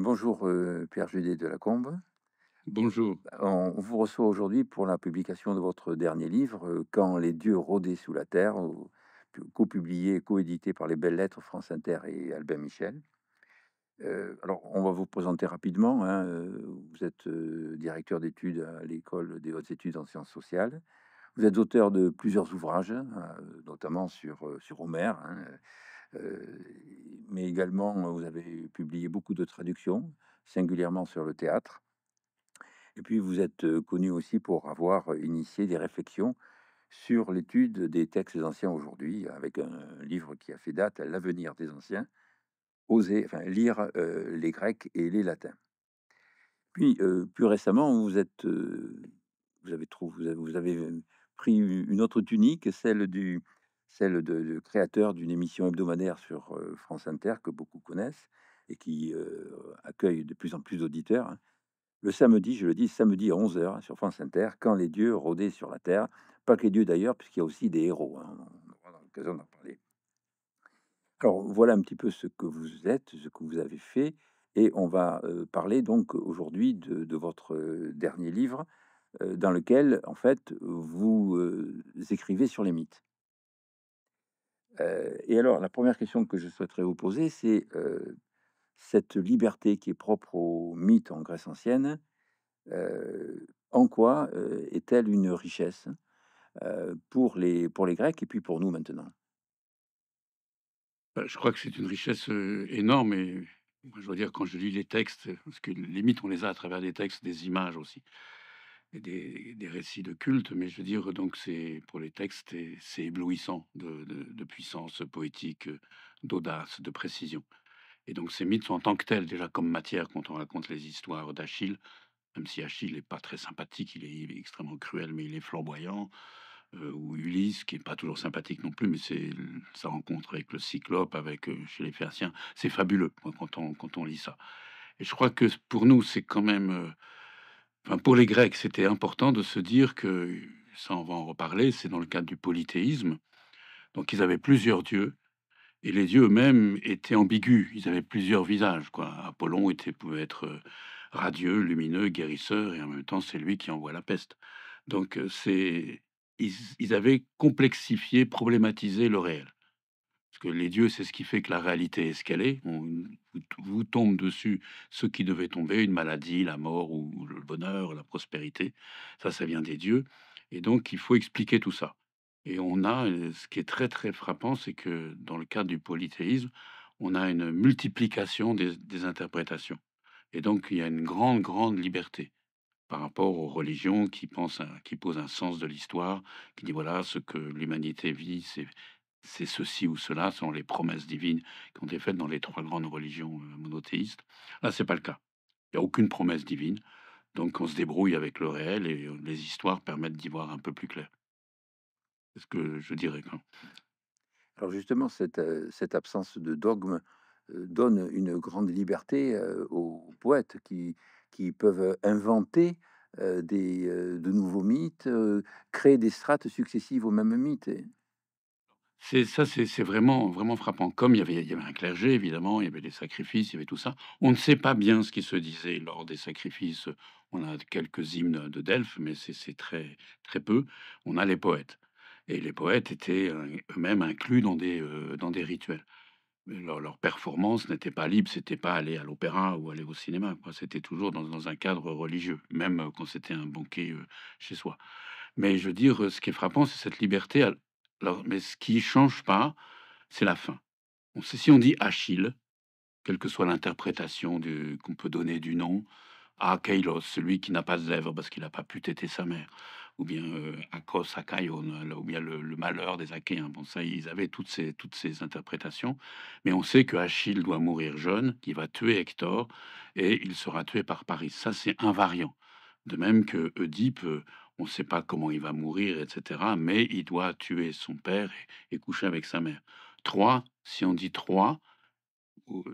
bonjour euh, Pierre judé de la Combe. Bonjour. On vous reçoit aujourd'hui pour la publication de votre dernier livre, euh, Quand les dieux rôdaient sous la terre, co-publié et co par les Belles Lettres France Inter et Albert Michel. Euh, alors, on va vous présenter rapidement. Hein, vous êtes directeur d'études à l'école des hautes études en sciences sociales. Vous êtes auteur de plusieurs ouvrages, hein, notamment sur, sur Homer, hein, mais également, vous avez publié beaucoup de traductions, singulièrement sur le théâtre. Et puis, vous êtes connu aussi pour avoir initié des réflexions sur l'étude des textes anciens aujourd'hui, avec un livre qui a fait date, L'avenir des anciens, oser enfin, lire les Grecs et les Latins. Puis, plus récemment, vous, êtes, avez vous, avez, pris une autre tunique, celle du celle de, créateur d'une émission hebdomadaire sur France Inter que beaucoup connaissent et qui accueille de plus en plus d'auditeurs. Hein. Le samedi, je le dis, samedi à 11h sur France Inter, quand les dieux rôdaient sur la terre. Pas que les dieux d'ailleurs, puisqu'il y a aussi des héros. Hein. on aura l'occasion d'en parler. Alors voilà un petit peu ce que vous êtes, ce que vous avez fait. Et on va parler donc aujourd'hui de, de, votre dernier livre, dans lequel, en fait, vous écrivez sur les mythes et alors, la première question que je souhaiterais vous poser, c'est cette liberté qui est propre au mythe en Grèce ancienne, en quoi est-elle une richesse pour, les, pour les Grecs et puis pour nous maintenant bah, Je crois que c'est une richesse énorme et je veux dire, quand je lis les textes, parce que les mythes, on les a à travers des textes, des images aussi des, récits de culte, mais je veux dire, donc c'est pour les textes, c'est éblouissant de, puissance poétique, euh, d'audace, de précision. Et donc ces mythes sont en tant que tels, déjà comme matière, quand on raconte les histoires d'Achille, même si Achille n'est pas très sympathique, il est, extrêmement cruel, mais il est flamboyant, euh, ou Ulysse, qui n'est pas toujours sympathique non plus, mais c'est sa rencontre avec le cyclope, avec euh, chez les Phéaciens, c'est fabuleux quand, on, quand on lit ça. Et je crois que pour nous, c'est quand même pour les Grecs, c'était important de se dire que, ça on va en reparler, c'est dans le cadre du polythéisme. Donc ils avaient plusieurs dieux, et les dieux eux-mêmes étaient ambigus, ils avaient plusieurs visages. Quoi. Apollon était, pouvait être euh, radieux, lumineux, guérisseur, et en même temps c'est lui qui envoie la peste. Donc euh, ils avaient complexifié, problématisé le réel que les dieux, c'est ce qui fait que la réalité est ce qu'elle est. On, vous tombe dessus ce qui devait tomber, une maladie, la mort ou le bonheur, la prospérité. Ça, ça vient des dieux. Et donc, il faut expliquer tout ça. Et on a, euh, ce qui est très très frappant, c'est que dans le cadre du polythéisme, on a une multiplication des, interprétations. Et donc, il y a une grande, grande liberté par rapport aux religions qui, pensent qui posent un sens de l'histoire, qui dit voilà, ce que l'humanité vit, c'est c'est ceci ou cela sont les promesses divines qui ont été faites dans les trois grandes religions euh, monothéistes. Là, ce n'est pas le cas. Il n'y a aucune promesse divine. Donc on se débrouille avec le réel et euh, les histoires permettent d'y voir un peu plus clair. C'est ce que je dirais. Alors justement, cette, euh, cette, absence de dogme donne une grande liberté aux poètes qui, qui peuvent inventer des, de nouveaux mythes, créer des strates successives aux mêmes mythes. C'est ça, c'est vraiment vraiment frappant. Comme il y, avait, il y avait un clergé évidemment, il y avait des sacrifices, il y avait tout ça. On ne sait pas bien ce qui se disait lors des sacrifices. On a quelques hymnes de Delphes, mais c'est très très peu. On a les poètes et les poètes étaient euh, eux-mêmes inclus dans des euh, dans des rituels. Leur, performance n'était pas libre, c'était pas aller à l'opéra ou aller au cinéma. C'était toujours dans, un cadre religieux, même euh, quand c'était un banquet chez soi. Mais je veux dire, ce qui est frappant, c'est cette liberté mais ce qui change pas, c'est la fin. On sait, si on dit Achille, quelle que soit l'interprétation qu'on peut donner du nom, à Kailos, celui qui n'a pas de parce qu'il n'a pas pu téter sa mère, ou bien euh, Akos, Akaion, ou bien le, malheur des Achéens. Bon, ça, ils avaient toutes ces, toutes ces interprétations. Mais on sait que Achille doit mourir jeune, qu'il va tuer Hector, et il sera tué par Paris. Ça, c'est invariant. De même que Oedipe, euh, on ne sait pas comment il va mourir, etc. Mais il doit tuer son père et, coucher avec sa mère. Trois, si on dit trois, ou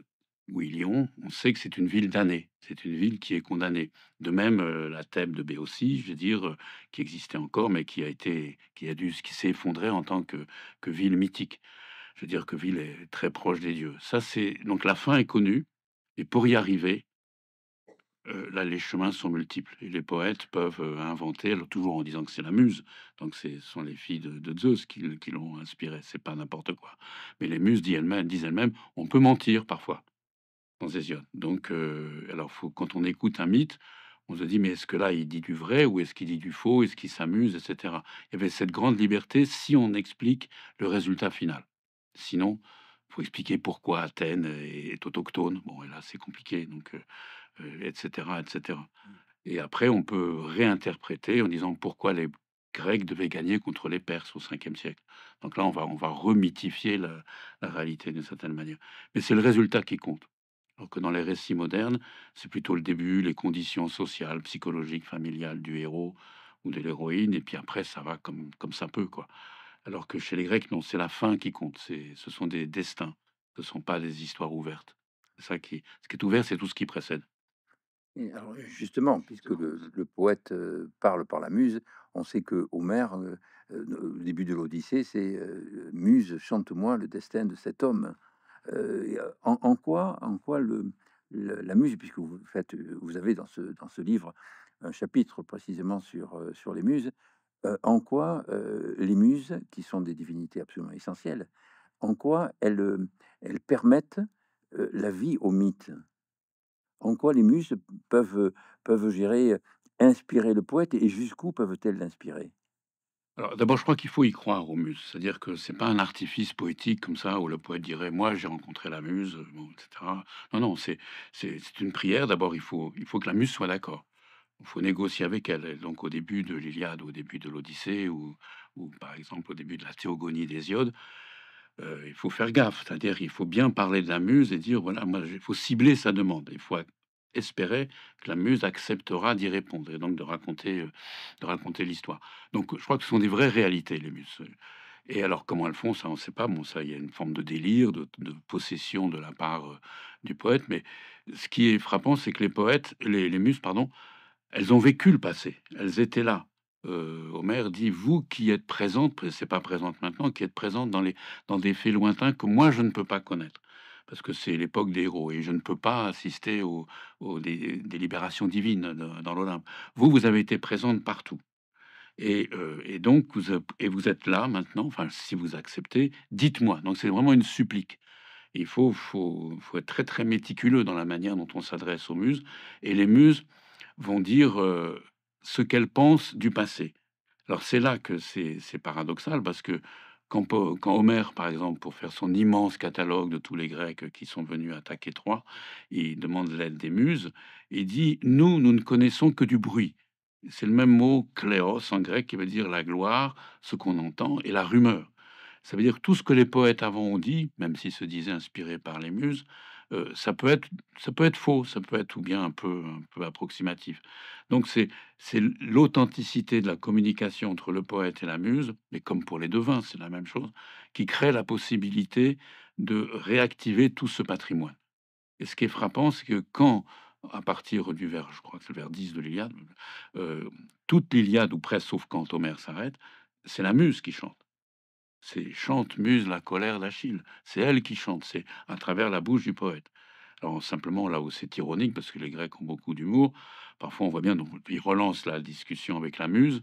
Lyon, on, sait que c'est une ville damnée. C'est une ville qui est condamnée. De même, euh, la thème de Béotie, je veux dire, euh, qui existait encore, mais qui a été, qui a dû, qui s'est effondrée en tant que, que ville mythique. Je veux dire que ville est très proche des dieux. Ça, c'est donc la fin est connue. Et pour y arriver, euh, là, les chemins sont multiples et les poètes peuvent euh, inventer, toujours en disant que c'est la muse. Donc, ce sont les filles de, Zeus qui, l'ont inspiré. C'est pas n'importe quoi. Mais les muses disent elles-mêmes, disent elles on peut mentir parfois dans Hésiode. Donc, euh, alors, quand on écoute un mythe, on se dit, mais est-ce que là, il dit du vrai ou est-ce qu'il dit du faux Est-ce qu'il s'amuse, etc. Il y avait cette grande liberté si on explique le résultat final. Sinon, faut expliquer pourquoi Athènes est autochtone. Bon, et là, c'est compliqué. Donc, etc., etc. Et après, on peut réinterpréter en disant pourquoi les Grecs devaient gagner contre les Perses au 5 siècle. Donc là, on va, on va remythifier la, réalité d'une certaine manière. Mais c'est le résultat qui compte. Alors que dans les récits modernes, c'est plutôt le début, les conditions sociales, psychologiques, familiales du héros ou de l'héroïne, et puis après, ça va comme, comme ça peut, quoi. Alors que chez les Grecs, non, c'est la fin qui compte. C'est, ce sont des destins, ce sont pas des histoires ouvertes. ça qui, ce qui est ouvert, c'est tout ce qui précède justement, puisque le, poète parle par la muse, on sait que Homère, au début de l'Odyssée, c'est Muse, chante-moi le destin de cet homme. en, quoi, en quoi le, la muse, puisque vous faites, vous avez dans ce, livre un chapitre précisément sur, les muses, en quoi les muses, qui sont des divinités absolument essentielles, en quoi elles permettent la vie au mythe en quoi les muses peuvent, peuvent gérer, inspirer le poète et jusqu'où peuvent-elles l'inspirer alors d'abord, je crois qu'il faut y croire aux muses, c'est-à-dire que c'est pas un artifice poétique comme ça où le poète dirait moi j'ai rencontré la muse, etc. Non, non, c'est c'est une prière. D'abord, il faut il faut que la muse soit d'accord. Il faut négocier avec elle. donc au début de l'Iliade, au début de l'Odyssée, ou, ou par exemple au début de la Théogonie d'Hésiode, euh, il faut faire gaffe. C'est-à-dire il faut bien parler de la muse et dire, voilà, moi, il faut cibler sa demande. Il faut espérer que la muse acceptera d'y répondre et donc de raconter, euh, de raconter l'histoire. Donc je crois que ce sont des vraies réalités, les muses. Et alors, comment elles font ça, on ne sait pas. Bon, ça, il y a une forme de délire, de, possession de la part euh, du poète. Mais ce qui est frappant, c'est que les poètes, les, muses, pardon, elles ont vécu le passé. Elles étaient là euh, Homer dit Vous qui êtes présente, c'est pas présente maintenant, qui êtes présente dans, les, dans des faits lointains que moi je ne peux pas connaître. Parce que c'est l'époque des héros et je ne peux pas assister aux, délibérations divines dans l'Olympe. Vous, vous avez été présente partout. Et, euh, donc, vous, et vous êtes là maintenant, enfin, si vous acceptez, dites-moi. Donc, c'est vraiment une supplique. Il faut, faut, être très, très méticuleux dans la manière dont on s'adresse aux muses. Et les muses vont dire. Euh, ce qu'elle pense du passé. Alors c'est là que c'est paradoxal, parce que quand, Homère, par exemple, pour faire son immense catalogue de tous les Grecs qui sont venus attaquer Troie, il demande l'aide des muses, il dit, nous, nous ne connaissons que du bruit. C'est le même mot kleos » en grec qui veut dire la gloire, ce qu'on entend, et la rumeur. Ça veut dire tout ce que les poètes avant ont dit, même s'ils se disaient inspirés par les muses, ça peut être ça peut être faux, ça peut être ou bien un peu un peu approximatif. Donc c'est l'authenticité de la communication entre le poète et la muse, mais comme pour les devins, c'est la même chose, qui crée la possibilité de réactiver tout ce patrimoine. Et ce qui est frappant, c'est que quand à partir du vers, je crois que c'est le vers 10 de l'Iliade, toute l'Iliade, ou presque, sauf quand Homère s'arrête, c'est la muse qui chante c'est chante muse la colère d'Achille. C'est elle qui chante, c'est à travers la bouche du poète. Alors simplement là où c'est ironique, parce que les Grecs ont beaucoup d'humour, parfois on voit bien, donc il relance la discussion avec la muse.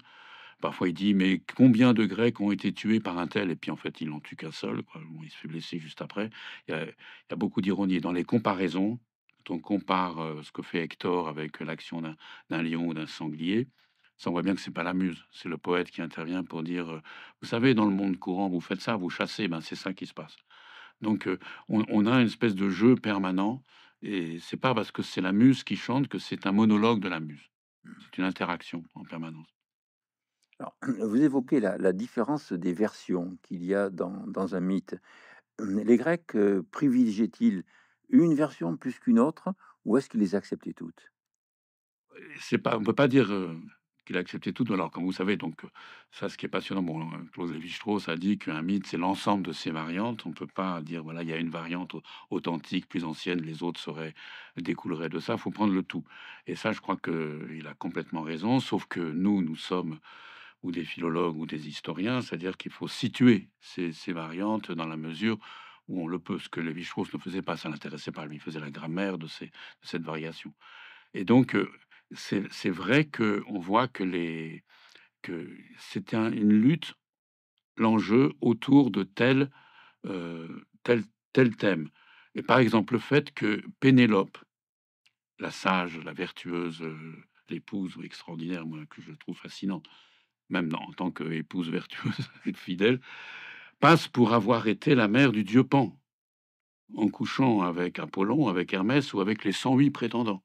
Parfois il dit mais combien de Grecs ont été tués par un tel et puis en fait ils n'en tue qu'un seul, il se fait blesser juste après. Il y a, beaucoup d'ironie dans les comparaisons. Quand on compare euh, ce que fait Hector avec l'action d'un lion ou d'un sanglier, on voit bien que c'est pas la muse, c'est le poète qui intervient pour dire, euh, vous savez, dans le monde courant, vous faites ça, vous chassez, ben c'est ça qui se passe. Donc, euh, on, a une espèce de jeu permanent, et c'est pas parce que c'est la muse qui chante que c'est un monologue de la muse. Mmh. C'est une interaction en permanence. Alors, vous évoquez la, différence des versions qu'il y a dans, un mythe. Mmh, les Grecs euh, privilégiaient-ils une version plus qu'une autre, ou est-ce qu'ils les acceptaient toutes c'est pas, on peut pas dire qu'il a accepté tout. Alors, comme vous savez, donc, ça, ce qui est passionnant, bon, Claude Lévi-Strauss a dit qu'un mythe, c'est l'ensemble de ses variantes. On ne peut pas dire, voilà, il y a une variante authentique, plus ancienne, les autres seraient, découleraient de ça. Il faut prendre le tout. Et ça, je crois qu'il a complètement raison, sauf que nous, nous sommes ou des philologues ou des historiens, c'est-à-dire qu'il faut situer ces, variantes dans la mesure où on le peut, ce que Lévi-Strauss ne faisait pas, ça l'intéressait pas, lui, il faisait la grammaire de, ces, de cette variation. Et donc, euh, c'est vrai qu'on voit que, les, c'était une lutte, l'enjeu autour de euh, tel, tel, thème. Et par exemple, le fait que Pénélope, la sage, la vertueuse, euh, l'épouse extraordinaire, moi, que je trouve fascinante, même en tant qu'épouse vertueuse et fidèle, passe pour avoir été la mère du dieu Pan, en couchant avec Apollon, avec Hermès ou avec les 108 prétendants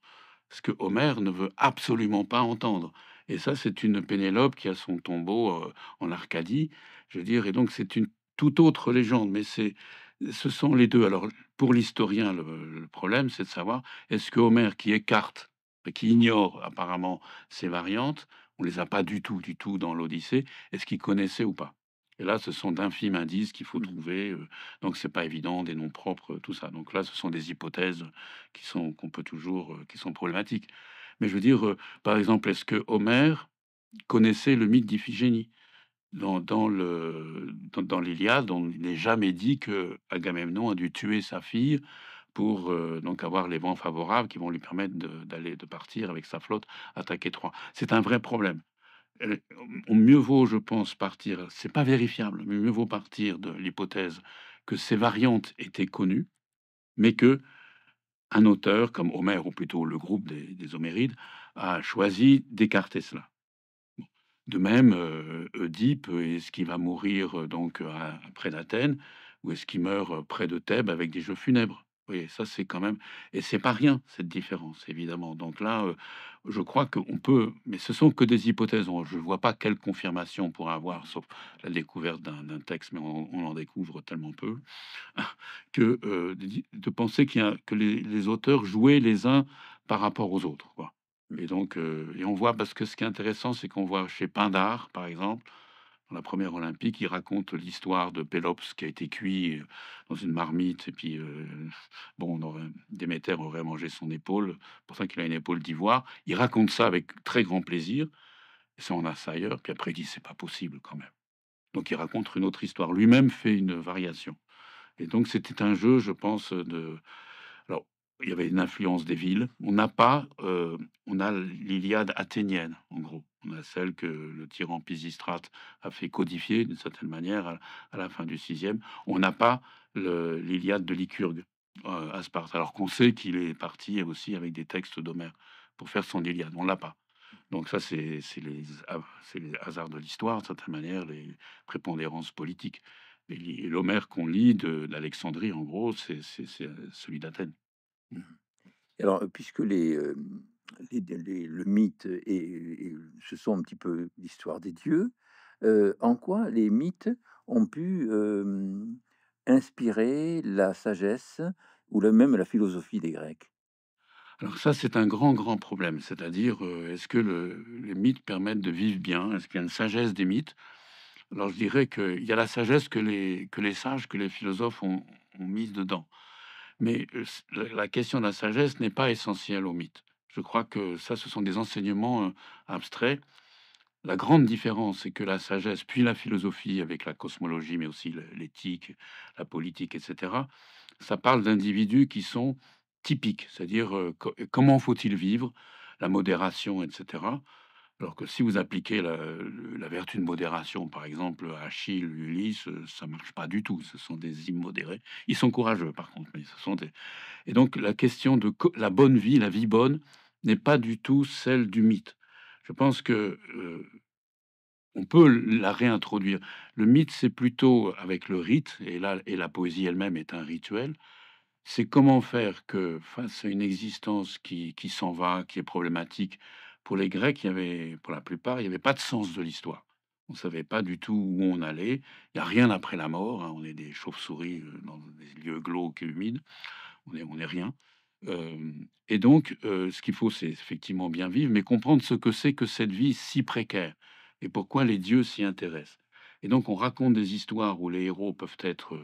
ce que Homer ne veut absolument pas entendre. Et ça, c'est une Pénélope qui a son tombeau euh, en Arcadie, je veux dire, et donc c'est une toute autre légende, mais c'est ce sont les deux. Alors, pour l'historien, le, problème, c'est de savoir est-ce que Homer, qui écarte, qui ignore apparemment ces variantes, on les a pas du tout, du tout dans l'Odyssée, est-ce qu'il connaissait ou pas et là, ce sont d'infimes indices qu'il faut mmh. trouver. Donc, ce n'est pas évident, des noms propres, tout ça. Donc là, ce sont des hypothèses qui sont qu'on peut toujours, qui sont problématiques. Mais je veux dire, par exemple, est-ce que Homère connaissait le mythe d'Iphigénie dans, dans, l'Iliade, on n'est jamais dit que Agamemnon a dû tuer sa fille pour donc avoir les vents favorables qui vont lui permettre d'aller de, partir avec sa flotte attaquer Troie. C'est un vrai problème mieux vaut, je pense, partir, c'est pas vérifiable, mais mieux vaut partir de l'hypothèse que ces variantes étaient connues, mais que un auteur, comme Homère, ou plutôt le groupe des, Homérides, a choisi d'écarter cela. De même, euh, Oedipe, est-ce qu'il va mourir euh, donc près d'Athènes, ou est-ce qu'il meurt euh, près de Thèbes avec des jeux funèbres oui, ça c'est quand même, et c'est pas rien cette différence évidemment. Donc là, je crois qu'on peut, mais ce sont que des hypothèses. Je vois pas quelle confirmation on pourrait avoir, sauf la découverte d'un texte, mais on, en découvre tellement peu que de, penser qu'il que les, auteurs jouaient les uns par rapport aux autres. Quoi. Mmh. Et donc, et on voit parce que ce qui est intéressant, c'est qu'on voit chez Pindar, par exemple, la première olympique, il raconte l'histoire de Pélops qui a été cuit euh, dans une marmite, et puis, euh, bon, on aurait, Déméter aurait mangé son épaule, pourtant qu'il a une épaule d'ivoire. Il raconte ça avec très grand plaisir, et ça on a ça ailleurs, puis après il dit, c'est pas possible quand même. Donc il raconte une autre histoire, lui-même fait une variation. Et donc c'était un jeu, je pense, de, il y avait une influence des villes. On n'a pas, euh, on a l'Iliade athénienne, en gros. On a celle que le tyran Pisistrate a fait codifier, d'une certaine manière, à, la fin du VIe. On n'a pas l'Iliade de Lycurgue euh, à Sparte, alors qu'on sait qu'il est parti aussi avec des textes d'Homère pour faire son Iliade. On l'a pas. Donc ça, c'est les, les, hasards de l'histoire, d'une certaine manière, les prépondérances politiques. L'Homère qu'on lit d'Alexandrie, en gros, c'est euh, celui d'Athènes. Mmh. Alors, puisque les, le mythe et, ce sont un petit peu l'histoire des dieux, en quoi les mythes ont pu inspirer la sagesse ou même la philosophie des Grecs alors ça, c'est un grand, grand problème. C'est-à-dire, est-ce que les mythes permettent de vivre bien Est-ce qu'il y a une sagesse des mythes Alors je dirais qu'il y a la sagesse que les, sages, que les philosophes ont, ont mise dedans. Mais la question de la sagesse n'est pas essentielle au mythe. Je crois que ça, ce sont des enseignements abstraits. La grande différence, c'est que la sagesse, puis la philosophie avec la cosmologie, mais aussi l'éthique, la politique, etc., ça parle d'individus qui sont typiques, c'est-à-dire comment faut-il vivre, la modération, etc. Alors que si vous appliquez la, vertu de modération, par exemple, Achille, Ulysse, euh, ça marche pas du tout. Ce sont des immodérés. Ils sont courageux, par contre, mais ce sont des. Et donc la question de la bonne vie, la vie bonne, n'est pas du tout celle du mythe. Je pense que euh, on peut la réintroduire. Le mythe, c'est plutôt avec le rite, et là, et la poésie elle-même est un rituel. C'est comment faire que face à une existence qui, qui s'en va, qui est problématique, pour les Grecs, il y avait, pour la plupart, il n'y avait pas de sens de l'histoire. On ne savait pas du tout où on allait. Il n'y a rien après la mort. Hein. On est des chauves-souris euh, dans des lieux glauques et humides. On n'est on est rien. et donc, ce qu'il faut, c'est effectivement bien vivre, mais comprendre ce que c'est que cette vie si précaire et pourquoi les dieux s'y intéressent. Et donc, on raconte des histoires où les héros peuvent être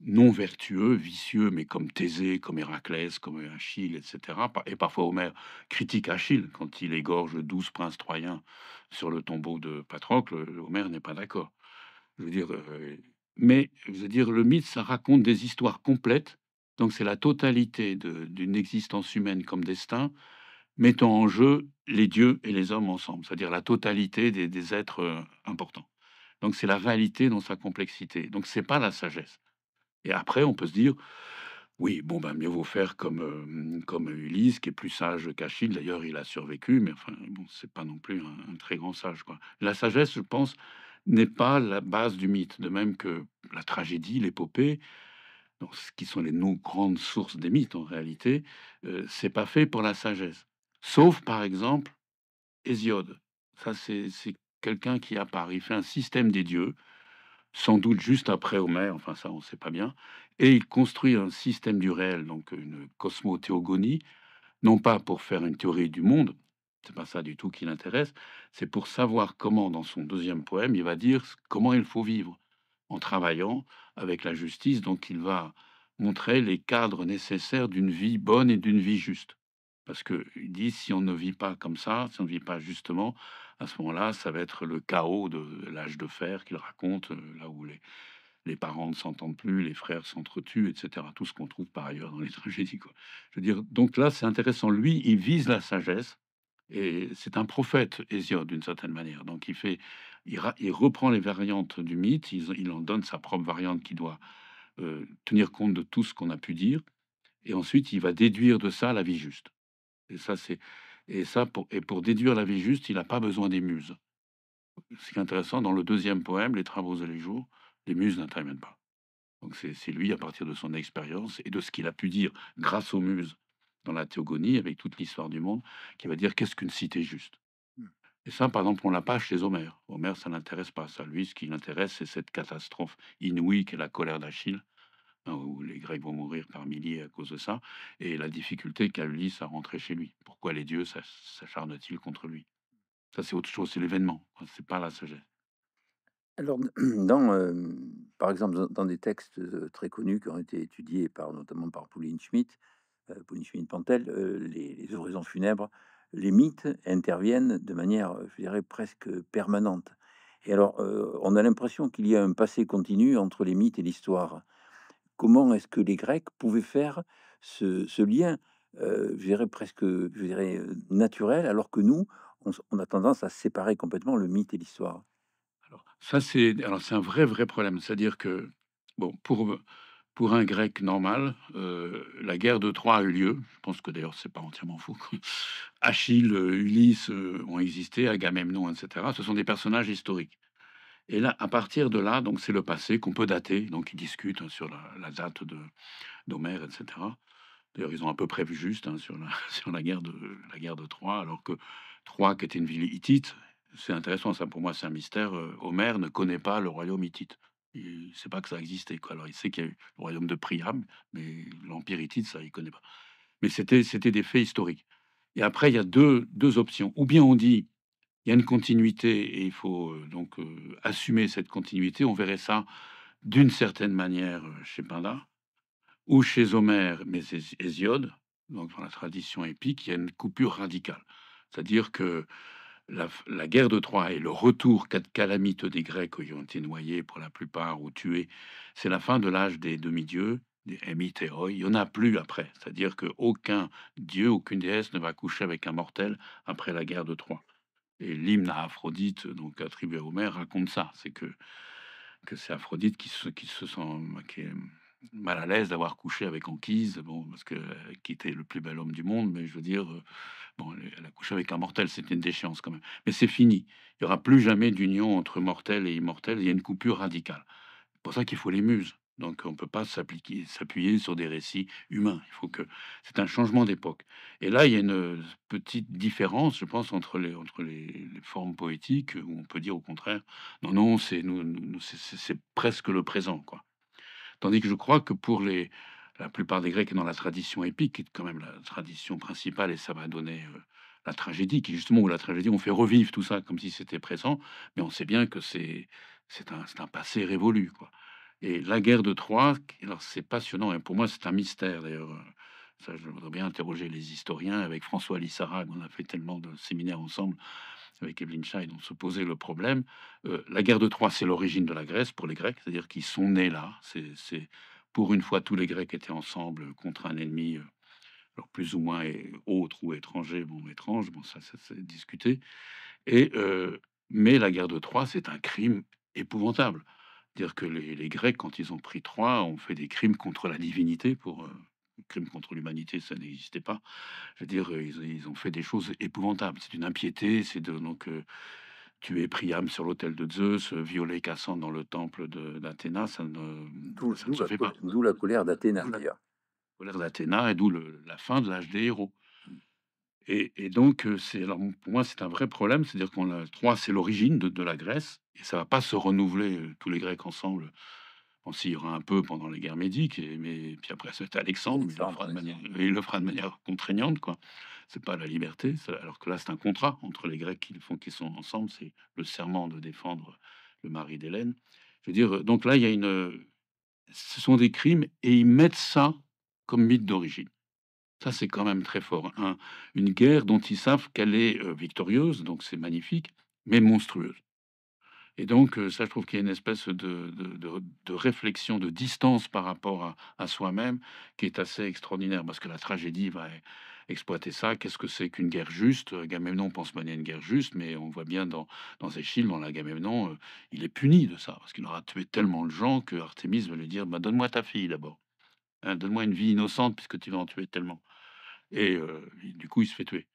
non vertueux, vicieux, mais comme Thésée, comme Héraclès, comme Achille, etc. Et parfois Homère critique Achille quand il égorge douze princes troyens sur le tombeau de Patrocle. Homère n'est pas d'accord. Je veux dire, euh, mais je dire, le mythe, ça raconte des histoires complètes. Donc c'est la totalité d'une existence humaine comme destin, mettant en jeu les dieux et les hommes ensemble, c'est-à-dire la totalité des, êtres euh, importants. Donc c'est la réalité dans sa complexité. Donc c'est pas la sagesse. Et après, on peut se dire, oui, bon, ben, mieux vaut faire comme, euh, comme Ulysse, qui est plus sage qu'Achille. D'ailleurs, il a survécu, mais enfin, bon, c'est pas non plus un, très grand sage. Quoi. La sagesse, je pense, n'est pas la base du mythe, de même que la tragédie, l'épopée, ce qui sont les nos grandes sources des mythes en réalité, euh, c'est pas fait pour la sagesse. Sauf par exemple Hésiode. Ça, c'est quelqu'un qui a Il fait un système des dieux sans doute juste après Homer, enfin ça on ne sait pas bien, et il construit un système du réel, donc une cosmothéogonie, non pas pour faire une théorie du monde, c'est pas ça du tout qui l'intéresse, c'est pour savoir comment, dans son deuxième poème, il va dire comment il faut vivre en travaillant avec la justice, donc il va montrer les cadres nécessaires d'une vie bonne et d'une vie juste. Parce qu'il dit, si on ne vit pas comme ça, si on ne vit pas justement, à ce moment-là, ça va être le chaos de l'âge de fer qu'il raconte, euh, là où les, les parents ne s'entendent plus, les frères s'entretuent, etc. Tout ce qu'on trouve par ailleurs dans les tragédies. Je veux dire, donc là, c'est intéressant. Lui, il vise la sagesse. Et c'est un prophète, Hésiode, d'une certaine manière. Donc il, fait, il, reprend les variantes du mythe, il, en donne sa propre variante qui doit euh, tenir compte de tout ce qu'on a pu dire. Et ensuite, il va déduire de ça la vie juste. Et ça, c'est et ça, pour, et pour déduire la vie juste, il n'a pas besoin des muses. Ce qui est intéressant, dans le deuxième poème, Les travaux et les jours, les muses n'interviennent pas. Donc c'est lui, à partir de son expérience et de ce qu'il a pu dire grâce aux muses dans la théogonie, avec toute l'histoire du monde, qui va dire qu'est-ce qu'une cité juste. Hmm. Et ça, par exemple, on l'a pas chez Homère. Homère, ça n'intéresse pas. Ça, lui, ce qui l'intéresse, c'est cette catastrophe inouïe qu'est la colère d'Achille, Hein, où les Grecs vont mourir par milliers à cause de ça, et la difficulté qu'a Ulysse à rentrer chez lui. Pourquoi les dieux s'acharnent-ils contre lui Ça, c'est autre chose, c'est l'événement, c'est pas la sujet. Alors, dans, par exemple, dans des textes très connus qui ont été étudiés par, notamment par Pauline Schmitt, euh, Pauline Schmitt-Pantel, euh, les, les, horizons funèbres, les mythes interviennent de manière, je dirais, presque permanente. Et alors, on a l'impression qu'il y a un passé continu entre les mythes et l'histoire Comment est-ce que les Grecs pouvaient faire ce, lien, presque, je dirais naturel, alors que nous, on, a tendance à séparer complètement le mythe et l'histoire. Alors ça, c'est un vrai vrai problème. C'est-à-dire que bon, pour pour un grec normal, la guerre de Troie a eu lieu. Je pense que d'ailleurs, c'est pas entièrement faux. Achille, Ulysse ont existé, Agamemnon, etc. Ce sont des personnages historiques. Et là, à partir de là, donc c'est le passé qu'on peut dater. Donc ils discutent hein, sur la, date de d'Homère, etc. D'ailleurs, ils ont à peu près juste hein, sur, la, sur la guerre de la guerre de Troie, alors que Troie, qui était une ville hittite, c'est intéressant ça pour moi, c'est un mystère. Euh, Homère ne connaît pas le royaume hittite. Il ne sait pas que ça existait. Quoi. Alors il sait qu'il y a eu le royaume de Priam, mais l'empire hittite, ça, il connaît pas. Mais c'était c'était des faits historiques. Et après, il y a deux, deux options. Ou bien on dit il y a une continuité et il faut euh, donc euh, assumer cette continuité. On verrait ça d'une certaine manière euh, chez Pindar ou chez Homère, mais Hésiode, donc dans la tradition épique, il y a une coupure radicale. C'est-à-dire que la, guerre de Troie et le retour calamiteux des Grecs qui ont été noyés pour la plupart ou tués, c'est la fin de l'âge des demi-dieux, des hémitéoi. Il n'y en a plus après. C'est-à-dire qu'aucun dieu, aucune déesse ne va coucher avec un mortel après la guerre de Troie. Et l'hymne à Aphrodite, euh, donc attribué à Homère, raconte ça. C'est que, que c'est Aphrodite qui se, sent euh, mal à l'aise d'avoir couché avec Anquise, bon, parce que euh, qui était le plus bel homme du monde, mais je veux dire, bon, elle a couché avec un mortel, c'était une déchéance quand même. Mais c'est fini. Il n'y aura plus jamais d'union entre mortel et immortel. Il y a une coupure radicale. C'est pour ça qu'il faut les muses. Donc on ne peut pas s'appuyer sur des récits humains. Il faut que c'est un changement d'époque. Et là, il y a une petite différence, je pense, entre les formes poétiques où on peut dire au contraire, non non, c'est presque le présent quoi. Tandis que je crois que pour la plupart des Grecs dans la tradition épique, qui est quand même la tradition principale, et ça va donner euh, la tragédie, qui justement où la tragédie, on fait revivre tout ça comme si c'était présent, mais on sait bien que c'est un, un, passé révolu quoi. Et la guerre de Troie, alors c'est passionnant, et hein. pour moi c'est un mystère d'ailleurs. Euh, ça, je voudrais bien interroger les historiens. Avec François Lissarag, on a fait tellement de séminaires ensemble avec Evelyn Scheid, on se posait le problème. Euh, la guerre de Troie, c'est l'origine de la Grèce pour les Grecs, c'est-à-dire qu'ils sont nés là. C'est pour une fois tous les Grecs étaient ensemble contre un ennemi, euh, alors plus ou moins autre ou étranger, bon étrange, bon ça, c'est discuté. Et mais la guerre de Troie, c'est un crime épouvantable. C'est-à-dire que les, Grecs, quand ils ont pris Troie, ont fait des crimes contre la divinité pour. crime euh, crime contre l'humanité, ça n'existait pas. Je veux dire, ils, ont fait des choses épouvantables. C'est une impiété, c'est donc euh, tuer Priam sur l'autel de Zeus, euh, violer Cassandre dans le temple d'Athéna, ça ne, ça fait pas. D'où la colère d'Athéna, d'ailleurs. Colère d'Athéna et d'où la fin de l'âge des héros. Et, donc, pour moi, c'est un vrai problème. C'est-à-dire qu'on a trois, c'est l'origine de, la Grèce, et ça va pas se renouveler tous les Grecs ensemble. On s'y y aura un peu pendant les guerres médiques, et, mais puis après, c'est Alexandre, il, le fera de manière, contraignante, quoi. C'est pas la liberté, alors que là, c'est un contrat entre les Grecs qui font, qu'ils sont ensemble, c'est le serment de défendre le mari d'Hélène. Je veux dire, donc là, il y a une, ce sont des crimes, et ils mettent ça comme mythe d'origine. Ça, c'est quand même très fort. Hein. une guerre dont ils savent qu'elle est victorieuse, donc c'est magnifique, mais monstrueuse. Et donc, ça, je trouve qu'il y a une espèce de, réflexion, de distance par rapport à, soi-même qui est assez extraordinaire, parce que la tragédie va exploiter ça. Qu'est-ce que c'est qu'une guerre juste Gamemnon pense mener une guerre juste, mais on voit bien dans, dans Échille, dans la Gamemnon, il est puni de ça, parce qu'il aura tué tellement de gens que Artémis va lui dire bah, Donne-moi ta fille d'abord. Euh, donne-moi une vie innocente puisque tu vas en tuer tellement. Et, euh, du coup, il se fait tuer,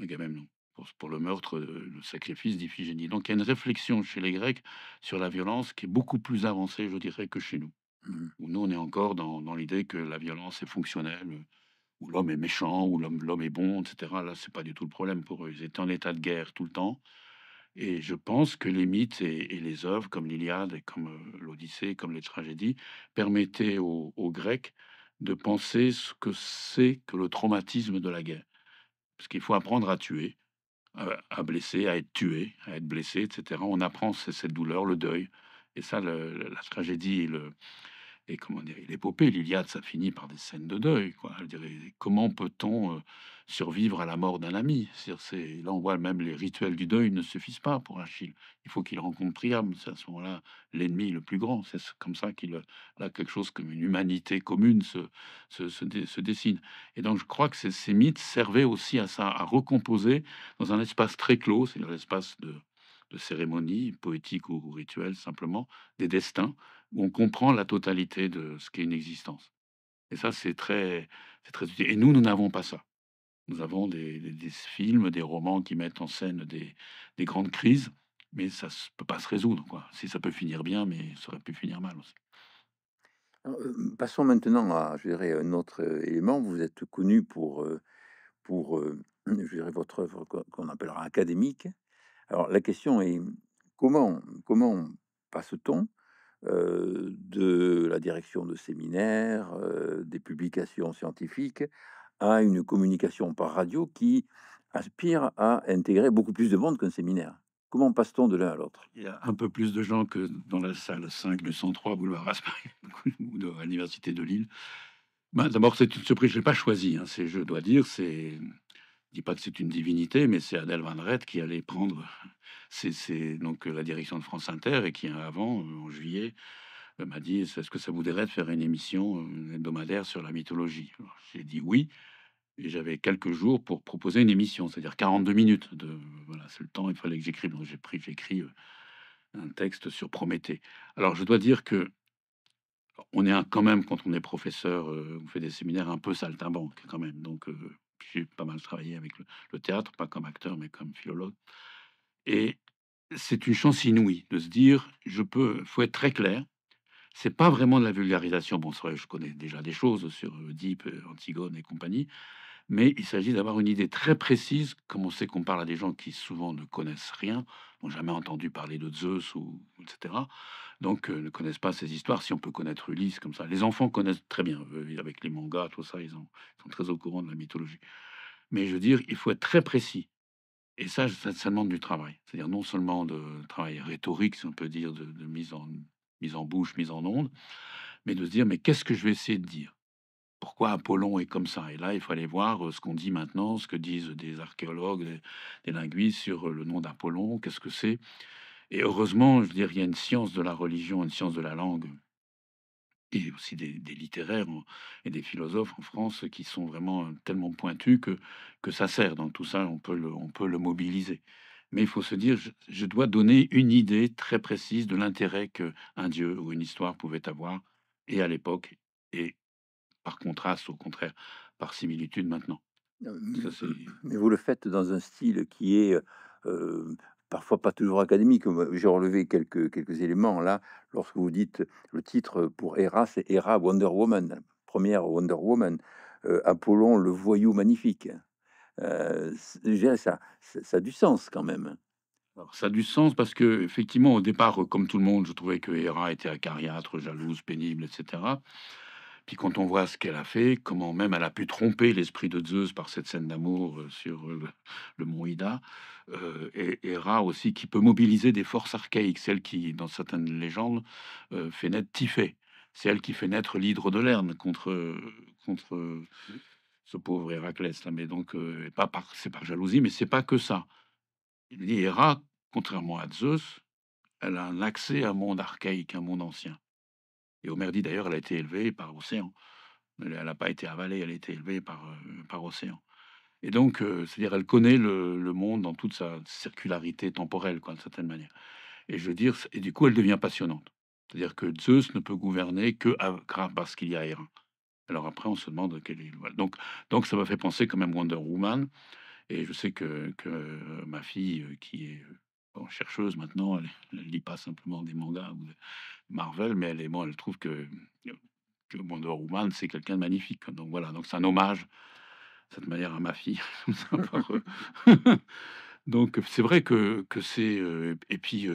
Agamemnon, pour, pour le meurtre, euh, le sacrifice d'Iphigénie. Donc il y a une réflexion chez les Grecs sur la violence qui est beaucoup plus avancée, je dirais, que chez nous. Mmh. Où nous, on est encore dans, l'idée que la violence est fonctionnelle, où l'homme est méchant, où l'homme est bon, etc. Là, c'est pas du tout le problème pour eux. Ils étaient en état de guerre tout le temps. Et je pense que les mythes et, les œuvres, comme l'Iliade comme l'Odyssée, comme les tragédies, permettaient aux, aux Grecs de penser ce que c'est que le traumatisme de la guerre. Parce qu'il faut apprendre à tuer, à blesser, à être tué, à être blessé, etc. On apprend cette douleur, le deuil. Et ça, la tragédie et, le, et l'épopée, l'Iliade, ça finit par des scènes de deuil. Quoi. comment peut-on euh, survivre à la mort d'un ami. là, on voit même les rituels du deuil ne suffisent pas pour Achille. Il faut qu'il rencontre Priam. C'est à ce moment-là l'ennemi le plus grand. C'est comme ça qu'il a quelque chose comme une humanité commune se, se, se, dessine. Et donc, je crois que ces, mythes servaient aussi à ça, à recomposer dans un espace très clos, c'est l'espace de, cérémonie poétique ou rituelle simplement, des destins, où on comprend la totalité de ce qu'est une existence. Et ça, c'est très, c'est très utile. Et nous, nous n'avons pas ça. Nous avons des, films, des romans qui mettent en scène des, grandes crises, mais ça ne peut pas se résoudre. Quoi. Si ça peut finir bien, mais ça aurait pu finir mal aussi. Euh, passons maintenant à je dirais, un autre euh, élément. Vous êtes connu pour, euh, pour je dirais, votre œuvre qu'on appellera académique. Alors la question est comment, comment passe-t-on de la direction de séminaires, des publications scientifiques, à une communication par radio qui aspire à intégrer beaucoup plus de monde qu'un séminaire. Comment passe-t-on de l'un à l'autre Il y a un peu plus de gens que dans la salle 5, le 103 boulevard Raspail, ou à l'université de Lille. Ben, d'abord, c'est une surprise, je l'ai pas choisi. Hein. C'est, je dois dire, c'est, dis pas que c'est une divinité, mais c'est Adèle Van qui allait prendre, c'est donc la direction de France Inter et qui avant, en juillet, m'a dit Est-ce que ça vous dirait de faire une émission euh, hebdomadaire sur la mythologie J'ai dit oui. Et j'avais quelques jours pour proposer une émission, c'est-à-dire 42 minutes. De, voilà, c'est le temps, il fallait que j'écrive. j'ai pris, j'écris euh, un texte sur Prométhée. Alors je dois dire que on est quand même, quand on est professeur, euh, on fait des séminaires un peu saltimbanque quand même. Donc j'ai pas mal travaillé avec le, théâtre, pas comme acteur, mais comme philologue. Et c'est une chance inouïe de se dire, je peux, faut être très clair, c'est pas vraiment de la vulgarisation. Bon, vrai, je connais déjà des choses sur Oedipe, euh, euh, Antigone et compagnie, mais il s'agit d'avoir une idée très précise, comme on sait qu'on parle à des gens qui souvent ne connaissent rien, n'ont jamais entendu parler de Zeus, ou, etc. Donc euh, ne connaissent pas ces histoires, si on peut connaître Ulysse comme ça. Les enfants connaissent très bien, avec les mangas, tout ça, ils, sont très au courant de la mythologie. Mais je veux dire, il faut être très précis. Et ça, ça, demande du travail. C'est-à-dire non seulement de travail rhétorique, si on peut dire, de mise en mise en bouche, mise en onde, mais de se dire mais qu'est-ce que je vais essayer de dire Pourquoi Apollon est comme ça Et là, il fallait voir euh, ce qu'on dit maintenant, ce que disent des archéologues, des, linguistes sur euh, le nom d'Apollon, qu'est-ce que c'est Et heureusement, je veux dire, il y a une science de la religion, une science de la langue et aussi des, littéraires et des philosophes en France qui sont vraiment euh, tellement pointus que, que ça sert. Dans tout ça, peut on peut le mobiliser mais il faut se dire, je, dois donner une idée très précise de l'intérêt qu'un dieu ou une histoire pouvait avoir, et à l'époque, et par contraste, au contraire, par similitude maintenant. mais vous le faites dans un style qui est euh, parfois pas toujours académique. J'ai relevé quelques, quelques éléments là. Lorsque vous dites le titre pour Hera, c'est Hera Wonder Woman, première Wonder Woman. Euh, Apollon, le voyou magnifique. Euh, ça, ça a du sens quand même. Alors, ça a du sens parce que, effectivement, au départ, euh, comme tout le monde, je trouvais que Hera était acariâtre, jalouse, pénible, etc. Puis quand on voit ce qu'elle a fait, comment même elle a pu tromper l'esprit de Zeus par cette scène d'amour euh, sur le, mont Ida, et Hera aussi qui peut mobiliser des forces archaïques, celle qui, dans certaines légendes, fait naître Typhée. C'est elle qui fait naître l'hydre de Lerne contre, contre mmh ce pauvre Héraclès là, mais donc euh, pas par, c'est par jalousie, mais c'est pas que ça. L'Héra, contrairement à Zeus, elle a un accès à un monde archaïque, un monde ancien. Et Homer dit d'ailleurs, elle a été élevée par Océan. Elle n'a pas été avalée, elle a été élevée par, euh, par Océan. Et donc, euh, c'est-à-dire, elle connaît le, monde dans toute sa circularité temporelle, quoi, d'une certaine manière. Et je veux dire, et du coup, elle devient passionnante. C'est-à-dire que Zeus ne peut gouverner que à, parce qu'il y a Héra. Alors après, on se demande quel est Donc, donc ça m'a fait penser quand même Wonder Woman. Et je sais que, que euh, ma fille, euh, qui est euh, chercheuse maintenant, elle ne lit pas simplement des mangas ou Marvel, mais elle, est, bon, elle trouve que, que Wonder Woman, c'est quelqu'un de magnifique. Donc voilà, donc c'est un hommage, cette manière, à ma fille. donc c'est vrai que, que c'est... et puis,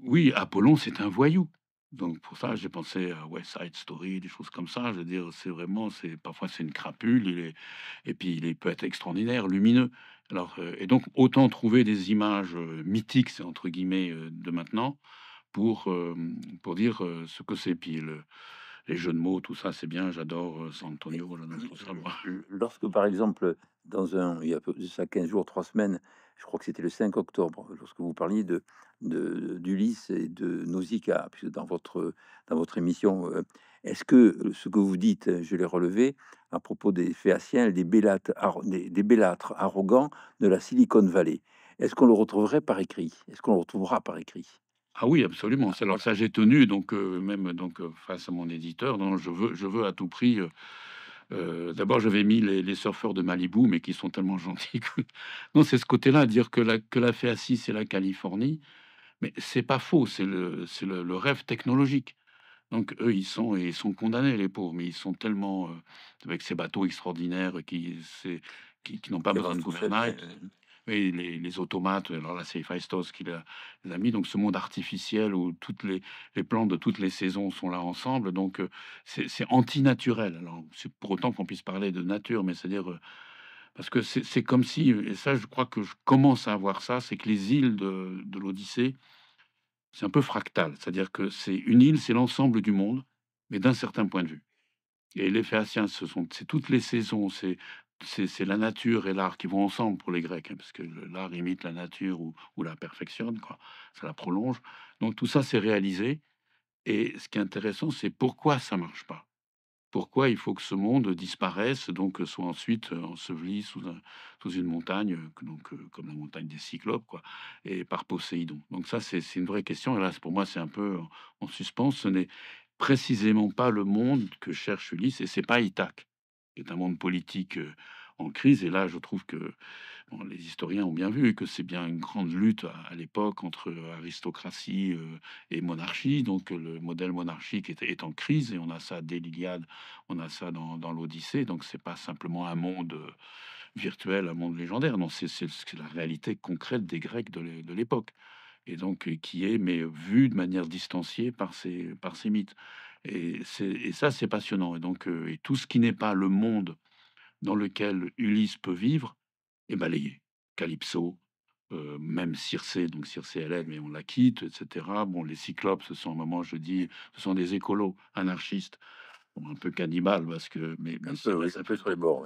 oui, Apollon, c'est un voyou. Donc pour ça, j'ai pensé à West Side Story, des choses comme ça. Je veux dire, c'est vraiment, c'est parfois c'est une crapule, il et puis il peut être extraordinaire, lumineux. Alors euh, et donc autant trouver des images euh, mythiques, c'est entre guillemets, euh, de maintenant, pour pour dire ce que c'est. Puis les jeux de mots, tout ça, c'est bien. J'adore euh, San Antonio, Lorsque, par exemple, dans un, il y a ça 15 jours, 3 semaines, je crois que c'était le 5 octobre, lorsque vous parliez de d'Ulysse et de Nausicaa, puisque dans votre, dans votre émission, euh, est-ce que ce que vous dites, je l'ai relevé, à propos des Phéaciens, des Bélates, des, des arrogants de la Silicon Valley, est-ce qu'on le retrouverait par écrit Est-ce qu'on le retrouvera par écrit ah oui, absolument. Alors ça, j'ai tenu donc euh, même donc euh, face à mon éditeur. Non, je veux, je veux à tout prix. Euh, d'abord, j'avais mis les, les, surfeurs de Malibu, mais qui sont tellement gentils. Non, c'est ce côté-là, dire que la, que la c'est la Californie. Mais c'est pas faux, c'est le, le, rêve technologique. Donc eux, ils sont ils sont condamnés, les pauvres. Mais ils sont tellement avec ces bateaux extraordinaires qui, qui, qui n'ont pas besoin de gouvernail et les, les, automates, euh, alors là, c'est Héphaïstos qui les a mis. Donc, ce monde artificiel où toutes les, les plantes de toutes les saisons sont là ensemble. Donc, euh, c'est antinaturel. Alors, c'est pour autant qu'on puisse parler de nature, mais c'est-à-dire. Euh, parce que c'est comme si, et ça, je crois que je commence à avoir ça, c'est que les îles de, de l'Odyssée, c'est un peu fractal. C'est-à-dire que c'est une île, c'est l'ensemble du monde, mais d'un certain point de vue. Et les Phéaciens, ce sont c'est toutes les saisons, c'est c'est la nature et l'art qui vont ensemble pour les Grecs, hein, parce que l'art imite la nature ou, la perfectionne, quoi. ça la prolonge. Donc tout ça, s'est réalisé. Et ce qui est intéressant, c'est pourquoi ça marche pas. Pourquoi il faut que ce monde disparaisse, donc soit ensuite euh, enseveli sous, une montagne, euh, donc, euh, comme la montagne des Cyclopes, quoi, et par Poséidon. Donc ça, c'est une vraie question. Et là, pour moi, c'est un peu en, suspens. Ce n'est précisément pas le monde que cherche Ulysse, et c'est pas Ithaque qui est un monde politique en crise. Et là, je trouve que les historiens ont bien vu que c'est bien une grande lutte à, l'époque entre aristocratie et monarchie. Donc le modèle monarchique est, en crise et on a ça dès l'Iliade, on a ça dans, l'Odyssée. Donc c'est pas simplement un monde virtuel, un monde légendaire. Non, c'est, la réalité concrète des Grecs de l'époque. Et donc qui est, mais vue de manière distanciée par ces, par ces mythes. Et, et ça, c'est passionnant. Et donc, euh, et tout ce qui n'est pas le monde dans lequel Ulysse peut vivre eh ben, est balayé. Calypso, euh, même Circé, donc Circé elle est, mais on la quitte, etc. Bon, les cyclopes, ce sont, à un moment, je dis, ce sont des écolos anarchistes, un peu cannibales, parce que... Mais, ça fait sur les bords,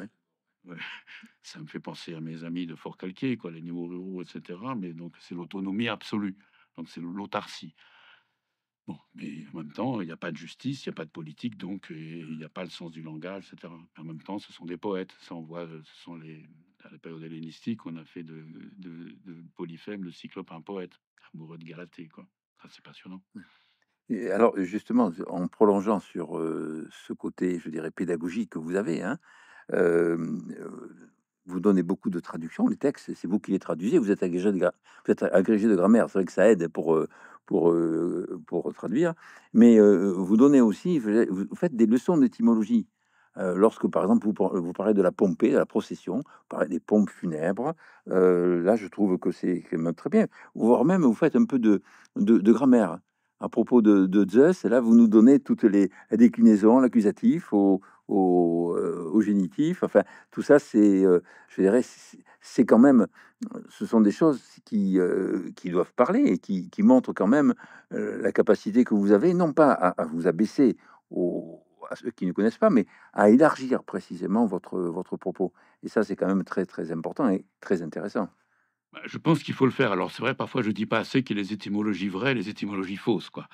oui. Ça me fait penser à mes amis de Fort-Calquier, quoi, les niveaux ruraux, etc. Mais donc, c'est l'autonomie absolue. Donc, c'est l'autarcie. Bon, mais en même temps, il n'y a pas de justice, il n'y a pas de politique, donc il n'y a pas le sens du langage, etc. En même temps, ce sont des poètes. Ça, on voit, euh, ce sont les, à la période hellénistique, on a fait de, Polyphème, le cyclope, un poète, amoureux de Galatée, quoi. Ça, c'est passionnant. Et alors, justement, en prolongeant sur euh, ce côté, je dirais, pédagogique que vous avez, hein, euh, vous donnez beaucoup de traductions, les textes, c'est vous qui les traduisez, vous êtes agrégé de, vous êtes agrégé de grammaire, c'est vrai que ça aide pour, pour, euh, pour traduire, mais euh, vous donnez aussi, vous faites des leçons d'étymologie. Euh, lorsque, par exemple, vous, parlez de la pompée, de la procession, vous parlez des pompes funèbres, là, je trouve que c'est très bien. Voire même, vous faites un peu de, de grammaire à propos de, de, Zeus, là, vous nous donnez toutes les déclinaisons, l'accusatif au, euh, génitif. Enfin, tout ça, c'est, euh, je dirais, c'est quand même, ce sont des choses qui, euh, doivent parler et qui, montrent quand même la capacité que vous avez, non pas à, vous abaisser à ceux qui ne connaissent pas, mais à élargir précisément votre, votre propos. Et ça, c'est quand même très, très important et très intéressant. Bah, je pense qu'il faut le faire. Alors c'est vrai, parfois je dis pas assez qu'il y a les étymologies vraies, les étymologies fausses, quoi.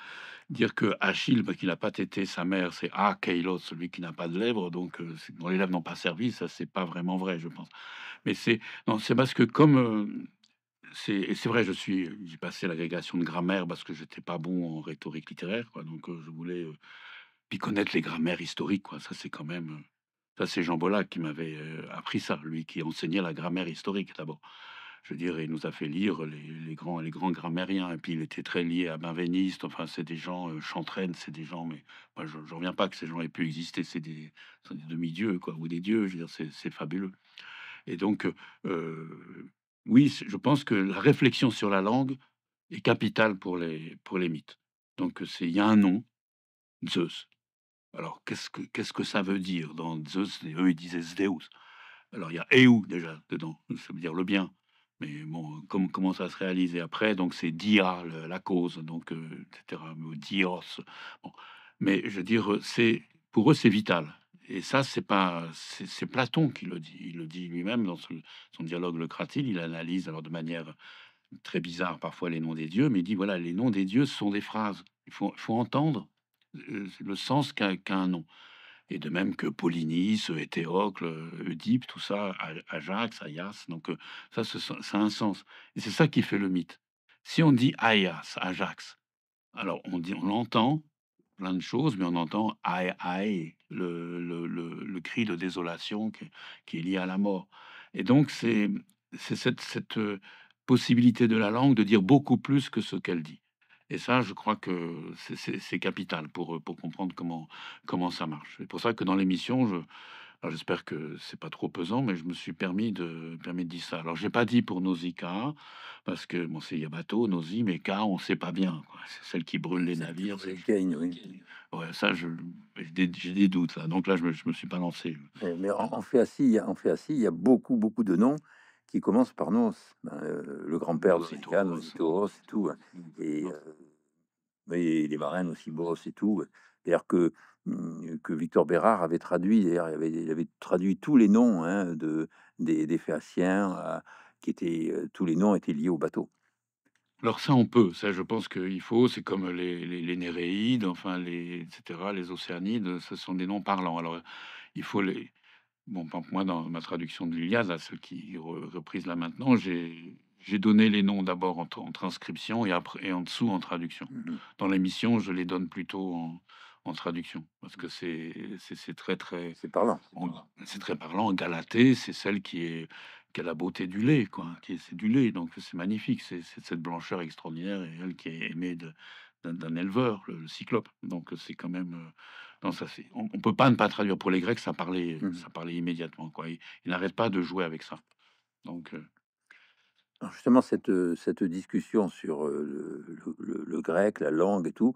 Dire que Achille, bah, qui n'a pas tété sa mère, c'est Ah, celui qui n'a pas de lèvres, donc euh, dont les lèvres n'ont pas servi, ça c'est pas vraiment vrai, je pense. Mais c'est non, c'est parce que comme euh, c'est, vrai, je suis j'ai passé l'agrégation de grammaire parce que j'étais pas bon en rhétorique littéraire, quoi, donc euh, je voulais puis connaître les grammaires historiques, quoi. Ça c'est quand même ça c'est Jean Bollac qui m'avait appris ça, lui qui enseignait la grammaire historique d'abord je veux dire, il nous a fait lire les, grands, les grands grammairiens. Et puis, il était très lié à Benveniste. Enfin, c'est des gens, euh, c'est des gens, mais moi, je ne reviens pas que ces gens aient pu exister. C'est des, demi-dieux, quoi, ou des dieux. Je veux dire, c'est fabuleux. Et donc, euh, oui, je pense que la réflexion sur la langue est capitale pour les, pour les mythes. Donc, il y a un nom, Zeus. Alors, qu'est-ce que, que ça veut dire dans Zeus Eux, ils disaient Zeus. Alors, il y a Eu déjà dedans, ça veut dire le bien. Mais bon, comme, comment ça se réalise après Donc c'est dia, la cause, donc euh, etc. Ou dios. Mais je veux dire, c'est pour eux c'est vital. Et ça, c'est pas, c'est Platon qui le dit. Il le dit lui-même dans son, dialogue Le Cratyle. Il analyse alors de manière très bizarre parfois les noms des dieux, mais il dit voilà, les noms des dieux ce sont des phrases. Il faut, entendre euh, le sens qu'a un nom et de même que Polynice, Étéocle, Oedipe, tout ça, Ajax, Ayas. Donc euh, ça, ça a un sens. Et c'est ça qui fait le mythe. Si on dit Ayas, Ajax, alors on, dit, on entend plein de choses, mais on entend Aïe, le, cri de désolation qui, est lié à la mort. Et donc c'est cette euh, possibilité de la langue de dire beaucoup plus que ce qu'elle dit. Et ça, je crois que c'est capital pour, euh, pour comprendre comment, comment ça marche. C'est pour ça que dans l'émission, je, j'espère que c'est pas trop pesant, mais je me suis permis de permis de dire ça. Alors j'ai pas dit pour Nausicaa parce que bon c'est Yabato, Nausi, mais K on sait pas bien. C'est celle qui brûle les navires. C'est oui. ça j'ai des, doutes là. Donc là je me, je me suis pas lancé. Mais en, fait en fait assis, il y a beaucoup beaucoup de noms qui commence par Nos, ben, euh, le grand-père de et tout, hein, mm, et, mm. euh, les marins aussi Boros et tout. D'ailleurs que mm, que Victor Bérard avait traduit, d'ailleurs il avait, traduit tous les noms hein, de des, des euh, qui étaient tous les noms étaient liés au bateau. Alors ça, on peut. Ça, je pense qu'il faut. C'est comme les, les, Néréides, enfin les etc. Les Océanides, ce sont des noms parlants. Alors il faut les Bon, moi, dans ma traduction de l'Iliade, à ceux qui reprise là maintenant, j'ai donné les noms d'abord en, transcription et, après, et en dessous en traduction. Mmh dans l'émission, je les donne plutôt en, traduction parce que c'est très très c'est parlant. C'est très parlant. Galatée, c'est celle qui est qui a la beauté du lait, quoi. Qui c'est du lait, donc c'est magnifique. C'est cette blancheur extraordinaire et elle qui est aimée d'un éleveur, le, cyclope. Donc c'est quand même euh, ça c'est. On, ne peut pas ne pas traduire. Pour les Grecs, ça parlait, mmh ça parlait immédiatement. Quoi. Ils, il n'arrêtent pas de jouer avec ça. Donc. Euh justement, cette, euh, cette discussion sur euh, le, grec, la langue et tout,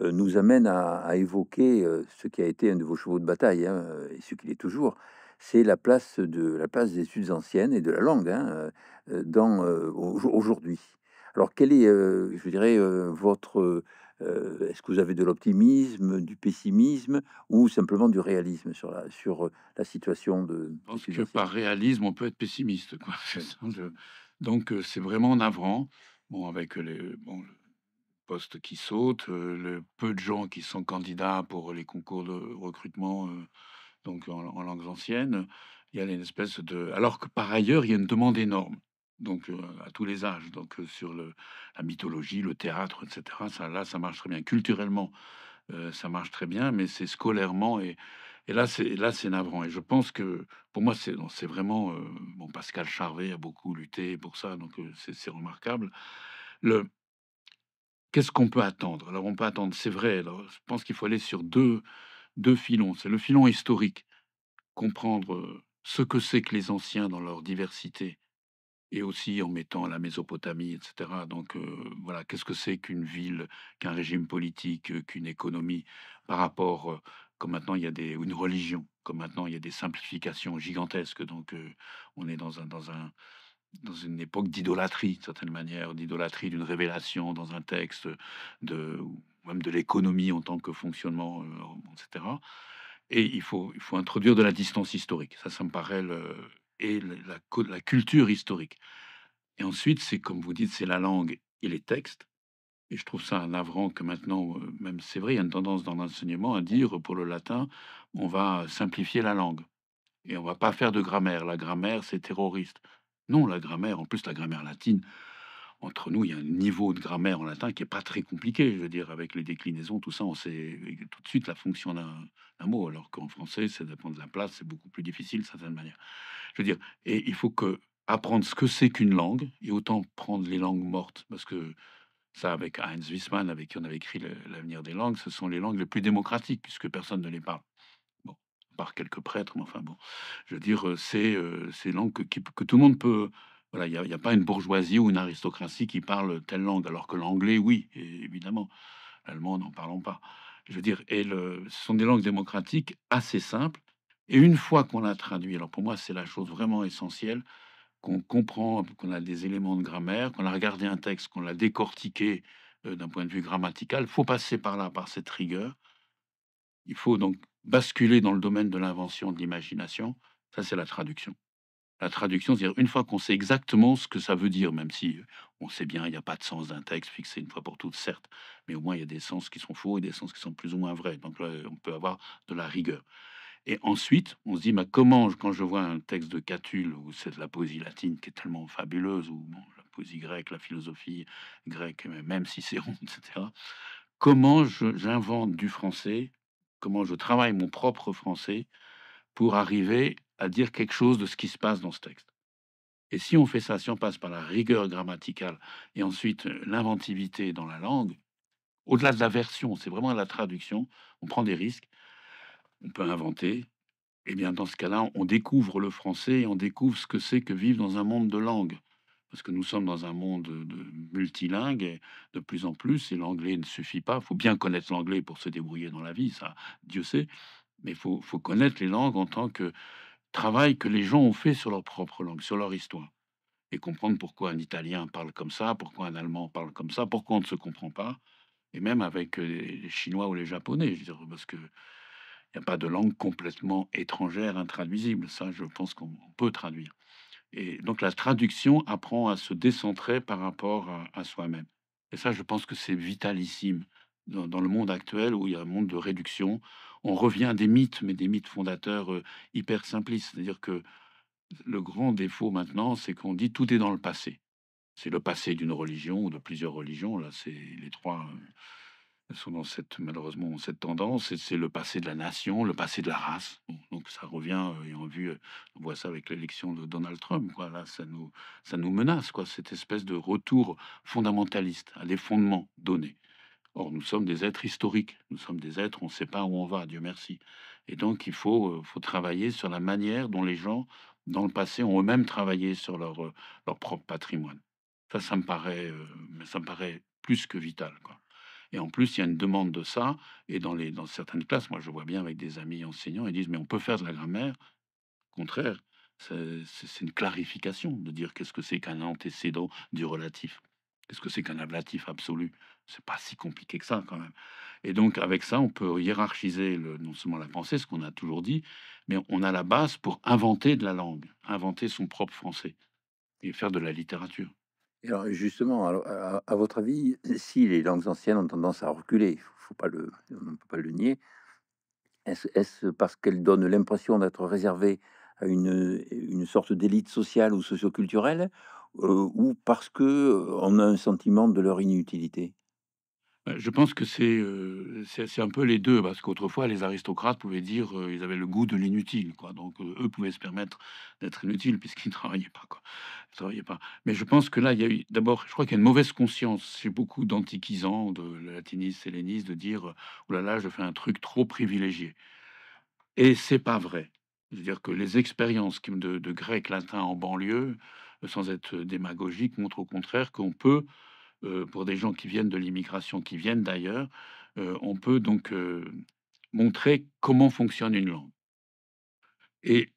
nous amène à, évoquer ce qui a été un de vos chevaux de bataille, hein, et ce qu'il est toujours, c'est la place de la place des études anciennes et de la langue hein, dans aujourd'hui. Alors, quel est, je dirais, votre euh, est-ce que vous avez de l'optimisme, du pessimisme ou simplement du réalisme sur la, sur euh, la situation de... Parce que par réalisme, on peut être pessimiste. Quoi. Donc euh, c'est vraiment navrant. Bon, avec les bon, le postes qui sautent, le peu de gens qui sont candidats pour les concours de recrutement donc en, en langues anciennes, il y a une espèce de... Alors que par ailleurs, il y a une demande énorme donc à tous les âges, donc sur la mythologie, le théâtre, etc. Ça, là, ça marche très bien. Culturellement, ça marche très bien, mais c'est scolairement et, là, c'est là, c'est navrant. Et je pense que pour moi, c'est c'est vraiment bon. Pascal Charvet a beaucoup lutté pour ça, donc c'est remarquable. Le qu'est-ce qu'on peut attendre Alors, on peut attendre, c'est vrai. Alors, je pense qu'il faut aller sur deux deux filons. C'est le filon historique, comprendre ce que c'est que les anciens dans leur diversité et aussi en mettant la Mésopotamie, etc. Donc euh, voilà, qu'est-ce que c'est qu'une ville, qu'un régime politique, euh, qu'une économie par rapport, euh, comme maintenant il y a des, une religion, comme maintenant il y a des simplifications gigantesques. Donc on est dans un, dans un, dans une époque d'idolâtrie, d'une certaine manière, d'idolâtrie d'une révélation dans un texte, de, même de l'économie en tant que fonctionnement, etc. Et il faut, il faut introduire de la distance historique. Ça, ça me paraît le, et la, culture historique. Et ensuite, c'est comme vous dites, c'est la langue et les textes. Et je trouve ça navrant que maintenant, euh, même c'est vrai, il y a une tendance dans l'enseignement à dire pour le latin, on va simplifier la langue et on va pas faire de grammaire. La grammaire, c'est terroriste. Non, la grammaire, en plus la grammaire latine, entre nous, il y a un niveau de grammaire en latin qui est pas très compliqué. Je veux dire, avec les déclinaisons, tout ça, on sait tout de suite la fonction d'un mot, alors qu'en français, c'est de prendre la place, c'est beaucoup plus difficile d'une certaine manière je veux dire, et il faut que apprendre ce que c'est qu'une langue, et autant prendre les langues mortes, parce que ça, avec Heinz Wiesmann, avec qui on avait écrit L'avenir des langues, ce sont les langues les plus démocratiques, puisque personne ne les parle. Bon, par quelques prêtres, mais enfin bon, je veux dire, euh, c'est euh, langues que, que, tout le monde peut. Voilà, il n'y a, pas une bourgeoisie ou une aristocratie qui parle telle langue, alors que l'anglais, oui, évidemment. L'allemand, n'en parlons pas. Je veux dire, ce sont des langues démocratiques assez simples et une fois qu'on l'a traduit, alors pour moi c'est la chose vraiment essentielle, qu'on comprend, qu'on a des éléments de grammaire, qu'on a regardé un texte, qu'on l'a décortiqué euh, d'un point de vue grammatical, il faut passer par là, par cette rigueur. Il faut donc basculer dans le domaine de l'invention, de l'imagination. Ça c'est la traduction. La traduction, c'est-à-dire une fois qu'on sait exactement ce que ça veut dire, même si euh, on sait bien, il n'y a pas de sens d'un texte fixé une fois pour toutes, certes, mais au moins il y a des sens qui sont faux et des sens qui sont plus ou moins vrais. Donc là, on peut avoir de la rigueur. Et ensuite, on se dit, bah, comment, quand je vois un texte de Catulle, ou c'est de la poésie latine qui est tellement fabuleuse, ou la poésie grecque, la philosophie grecque, même Cicéron, etc., comment j'invente du français, comment je travaille mon propre français pour arriver à dire quelque chose de ce qui se passe dans ce texte. Et si on fait ça, si on passe par la rigueur grammaticale et ensuite euh, l'inventivité dans la langue, au-delà de la version, c'est vraiment la traduction, on prend des risques peut inventer. et eh bien, dans ce cas-là, on découvre le français et on découvre ce que c'est que vivre dans un monde de langues. Parce que nous sommes dans un monde de multilingue et de plus en plus, et l'anglais ne suffit pas. Il faut bien connaître l'anglais pour se débrouiller dans la vie, ça, Dieu sait. Mais il faut, faut connaître les langues en tant que travail que les gens ont fait sur leur propre langue, sur leur histoire et comprendre pourquoi un Italien parle comme ça, pourquoi un Allemand parle comme ça, pourquoi on ne se comprend pas, et même avec euh, les Chinois ou les Japonais, je veux dire, parce que il n'y a pas de langue complètement étrangère, intraduisible. Ça, je pense qu'on peut traduire. Et donc la traduction apprend à se décentrer par rapport à, soi-même. Et ça, je pense que c'est vitalissime dans, le monde actuel où il y a un monde de réduction. On revient à des mythes, mais des mythes fondateurs euh, hyper simplistes. C'est-à-dire que le grand défaut maintenant, c'est qu'on dit tout est dans le passé. C'est le passé d'une religion ou de plusieurs religions. Là, c'est les trois. Euh, sont dans cette, malheureusement, cette tendance. C'est le passé de la nation, le passé de la race. donc ça revient, euh, et on, vue euh, on voit ça avec l'élection de Donald Trump. Quoi. Là, ça nous, ça nous menace, quoi, cette espèce de retour fondamentaliste à des fondements donnés. Or, nous sommes des êtres historiques, nous sommes des êtres, on ne sait pas où on va, Dieu merci. Et donc, il faut, euh, faut travailler sur la manière dont les gens, dans le passé, ont eux-mêmes travaillé sur leur, leur propre patrimoine. Ça, ça me paraît, ça me paraît plus que vital. Quoi. Et en plus, il y a une demande de ça. Et dans, les, dans certaines classes, moi, je vois bien avec des amis enseignants, ils disent, mais on peut faire de la grammaire. Au contraire, c'est une clarification de dire qu'est-ce que c'est qu'un antécédent du relatif. Qu'est-ce que c'est qu'un ablatif absolu C'est pas si compliqué que ça, quand même. Et donc, avec ça, on peut hiérarchiser le, non seulement la pensée, ce qu'on a toujours dit, mais on a la base pour inventer de la langue, inventer son propre français et faire de la littérature. Alors justement, à, votre avis, si les langues anciennes ont tendance à reculer, faut on ne peut pas le nier, est-ce parce qu'elles donnent l'impression d'être réservées à une, sorte d'élite sociale ou socioculturelle, euh, ou parce que euh, on a un sentiment de leur inutilité bah, je pense que euh, c'est un peu les deux, parce qu'autrefois, les aristocrates pouvaient dire euh, ils avaient le goût de l'inutile. Donc, euh, eux pouvaient se permettre d'être inutiles puisqu'ils ne travaillaient pas. Quoi. pas. Mais je pense que là, il y a eu d'abord, je crois qu'il y a une mauvaise conscience chez beaucoup d'antiquisants, de latinistes, hellénistes, de dire oh là là, je fais un truc trop privilégié. Et c'est pas vrai. C'est-à-dire que les expériences de, de grec latin en banlieue, sans être démagogique, montrent au contraire qu'on peut euh, pour des gens qui viennent de l'immigration, qui viennent d'ailleurs, euh, on peut donc euh, montrer comment fonctionne une langue. Et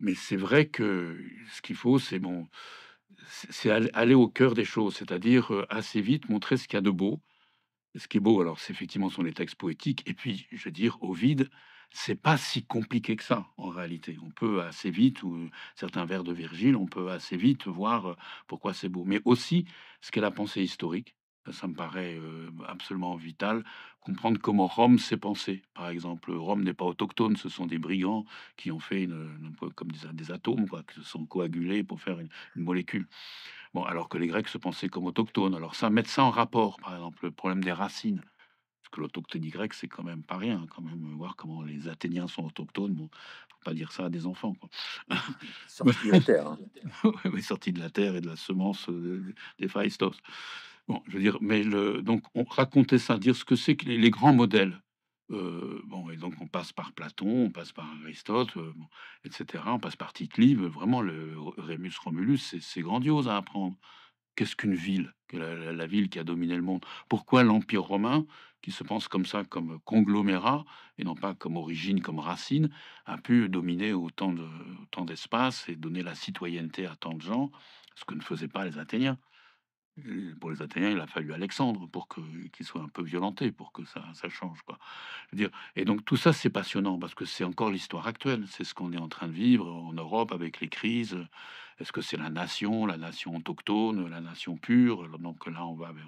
mais c'est vrai que ce qu'il faut, c'est bon, c'est aller au cœur des choses, c'est-à-dire assez vite montrer ce qu'il y a de beau. Ce qui est beau, alors c'est effectivement sont les textes poétiques, et puis je veux dire, vide c'est pas si compliqué que ça en réalité. On peut assez vite, ou euh, certains vers de Virgile, on peut assez vite voir euh, pourquoi c'est beau. Mais aussi ce qu'est la pensée historique. Ça me paraît euh, absolument vital. Comprendre comment Rome s'est pensée. Par exemple, Rome n'est pas autochtone, ce sont des brigands qui ont fait comme des, atomes, quoi, qui se sont coagulés pour faire une, molécule. Bon, alors que les Grecs se pensaient comme autochtones. Alors ça, met ça en rapport, par exemple, le problème des racines parce que l'autochtonie grecque, c'est quand même pas rien, hein, quand même, euh, voir comment les Athéniens sont autochtones. Bon, faut pas dire ça à des enfants. Quoi. de la terre. mais hein. de la terre et de la semence euh, des Phaistos. Bon, je veux dire, mais le, donc, on racontait ça, dire ce que c'est que les, grands modèles. Euh, bon, et donc on passe par Platon, on passe par Aristote, etc. On passe par tite Vraiment, le Rémus Romulus, c'est grandiose à apprendre. Qu'est-ce qu'une ville la, ville qui a dominé le monde Pourquoi l'Empire romain qui se pense comme ça, comme conglomérat, et non pas comme origine, comme racine, a pu dominer autant d'espace et donner la citoyenneté à tant de gens, ce que ne faisaient pas les Athéniens. pour les Athéniens, il a fallu Alexandre pour qu'il soit un peu violenté, pour que ça, change. Quoi. dire, et donc tout ça, c'est passionnant, parce que c'est encore l'histoire actuelle, c'est ce qu'on est en train de vivre en Europe avec les crises. Est-ce que c'est la nation, la nation autochtone, la nation pure Donc là, on va vers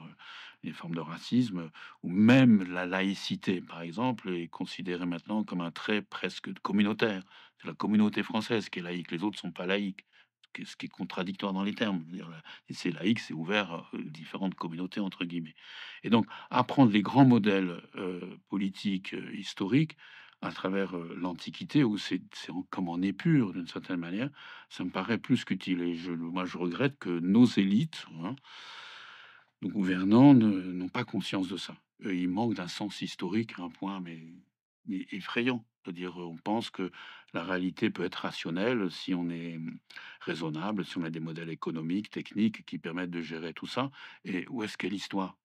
des euh, formes de racisme, ou même la laïcité, par exemple, est considérée maintenant comme un trait presque communautaire. C'est la communauté française qui est laïque, les autres ne sont pas laïques ce qui est contradictoire dans les termes. C'est laïque, c'est ouvert à euh, différentes communautés, entre guillemets. Et donc, apprendre les grands modèles euh, politiques, historiques, à travers l'Antiquité, où c'est comme en épure, d'une certaine manière, ça me paraît plus qu'utile. Et je, moi, je regrette que nos élites, hein, nos gouvernants, n'ont pas conscience de ça. Ils manquent d'un sens historique un point mais, effrayant. C'est-à-dire, on pense que la réalité peut être rationnelle si on est mmh, raisonnable, si on a des modèles économiques, techniques qui permettent de gérer tout ça. Et où est-ce qu'est l'histoire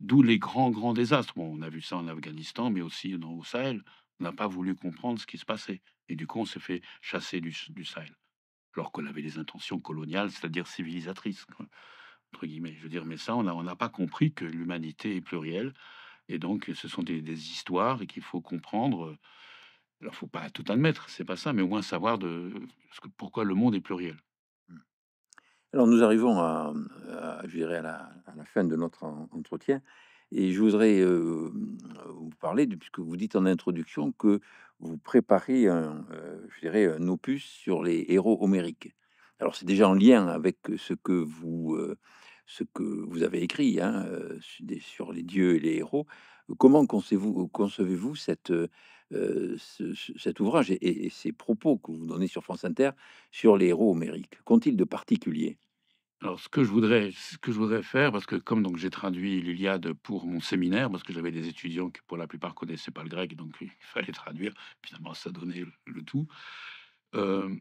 D'où les grands, grands désastres. on a vu ça en Afghanistan, mais aussi au Sahel n'a pas voulu comprendre ce qui se passait. Et du coup, on s'est fait chasser du, du Sahel. Alors qu'on avait des intentions coloniales, c'est-à-dire civilisatrices, entre guillemets. Je veux dire, mais ça, on n'a on a pas compris que l'humanité est plurielle. Et donc, ce sont des, des histoires qu'il faut comprendre. Euh, alors, faut pas tout admettre, c'est pas ça, mais au moins savoir de, pourquoi le monde est pluriel. Mmh. Alors, nous arrivons à, à, à, la, à la fin de notre entretien. Et je voudrais euh, vous parler, de, puisque vous dites en introduction que vous préparez un, euh, je dirais un opus sur les héros homériques. Alors c'est déjà en lien avec ce que vous, euh, ce que vous avez écrit hein, sur les dieux et les héros. Comment concevez-vous cette, cet ouvrage et, et, ces propos que vous donnez sur France Inter sur les héros homériques Qu'ont-ils de particulier alors, ce que je voudrais, ce que je voudrais faire, parce que comme donc j'ai traduit l'Iliade pour mon séminaire, parce que j'avais des étudiants qui pour la plupart connaissaient pas le grec, donc il fallait traduire. Finalement, ça donnait le, tout. Euh,